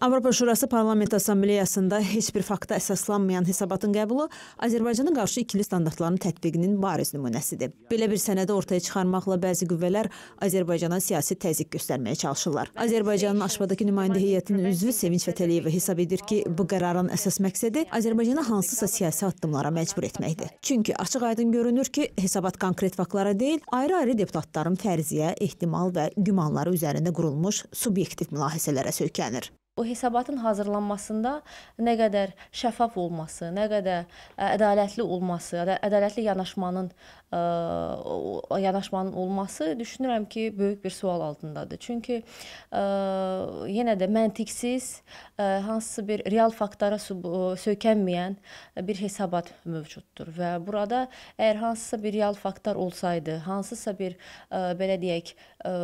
Avropa Şurası Parlament Assambleyasında heç bir fakta əsaslanmayan hesabatın qəbulu Azərbaycana qarşı ikili standartların tətbiqinin bariz nümunəsidir. Belə bir sənədi ortaya çıxarmaqla bəzi qüvvələr Azərbaycana siyasi təzyiq göstərməyə çalışırlar. Azərbaycanın Aşbadakı nümayəndə heyətinin üzvü Sevinç Fətəliyeva hesab edir ki, bu qərarın əsas məqsədi Azərbaycana hansısa siyasi addımlara məcbur etməkdir. Çünki açıq-aydın görünür ki, hesabat konkret faktlara deyil, ayrı-ayrı deputatların fərziyə, ehtimal və gümanları üzərində qurulmuş subyektiv mülahizələrə söykənir. O hesabatın hazırlanmasında nə qədər şəffaf olması, nə qədər ədalətli olması, ədalətli yanaşmanın ə, yanaşmanın olması düşünürəm ki, böyük bir sual altındadır. Çünki ə, yenə də məntiqsiz, ə, hansısa bir real faktlara söykənməyən bir hesabat mövcuddur və burada əgər hansısa bir real faktor olsaydı, hansısa bir ə, belə deyək, ə,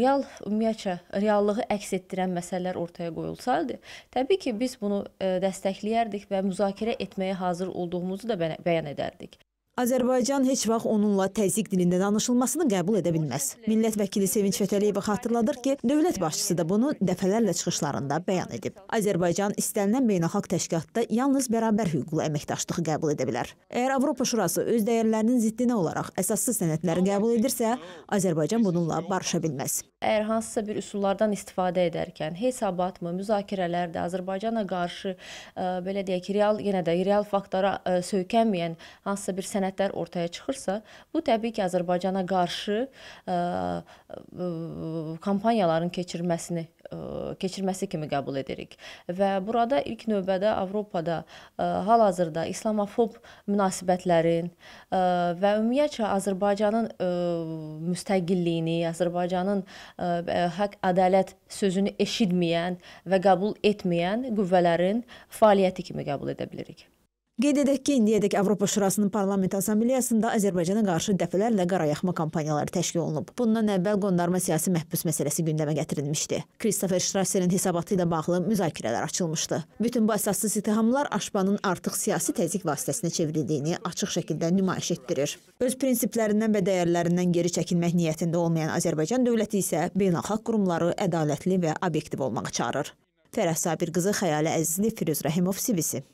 real ümumiyyətcə reallığı əks etdirən məsələlər ortaya ortaya qoyulsaydı, təbii ki, biz bunu e, dəstəkləyərdik və müzakirə etməyə hazır olduğumuzu da bəyan edərdik. Azərbaycan heç vaxt onunla təzyiq dilində danışılmasını qəbul edə bilməz. Millət vəkili Sevinç Fətəliyeva xatırladır ki, dövlət başçısı da bunu dəfələrlə çıxışlarında bəyan edib. Azərbaycan istənilən beynəlxalq təşkilatda yalnız bərabər hüquqlu əməkdaşlığı qəbul edə bilər. Əgər Avropa Şurası öz dəyərlərinin ziddinə olaraq əsassız sənədləri qəbul edirsə, Azərbaycan bununla barışa bilməz. Əgər hansısa bir üsullardan istifadə edərkən hesabatmı, müzakirələrdə Azərbaycana qarşı ə, e, belə deyək ki, real yenə də real faktlara ə, e, söykənməyən hansısa bir sənəd əlamətlər ortaya çıxırsa, bu təbii ki, Azərbaycana qarşı e, e, kampaniyaların keçirilməsini e, keçirməsi kimi qəbul edirik. Və burada ilk növbədə Avropada hal-hazırda islamofob münasibətlərin və ümumiyyətcə Azərbaycanın müstəqilliyini, Azərbaycanın haqq, ədalət sözünü eşitməyən və qəbul etməyən qüvvələrin fəaliyyəti kimi qəbul edə bilərik. Qeyd edək ki, indiyədək Avropa Şurasının Parlament Assambleyasında Azərbaycana qarşı dəfələrlə qarayaxma kampaniyaları təşkil olunub. Bundan əvvəl qondarma siyasi məhbus məsələsi gündəmə gətirilmişdi. Christopher Strasserin hesabatı ilə bağlı müzakirələr açılmışdı. Bütün bu əsassız ittihamlar Aşbanın artıq siyasi təzyiq vasitəsinə çevrildiyini açıq şəkildə nümayiş etdirir. Öz prinsiplərindən və dəyərlərindən geri çəkinmək niyyətində olmayan Azərbaycan dövləti isə beynəlxalq qurumları ədalətli və obyektiv olmağa çağırır. Fərəh Sabir qızı Xəyalə Əzizli, Firuz Rəhimov, Sibisi.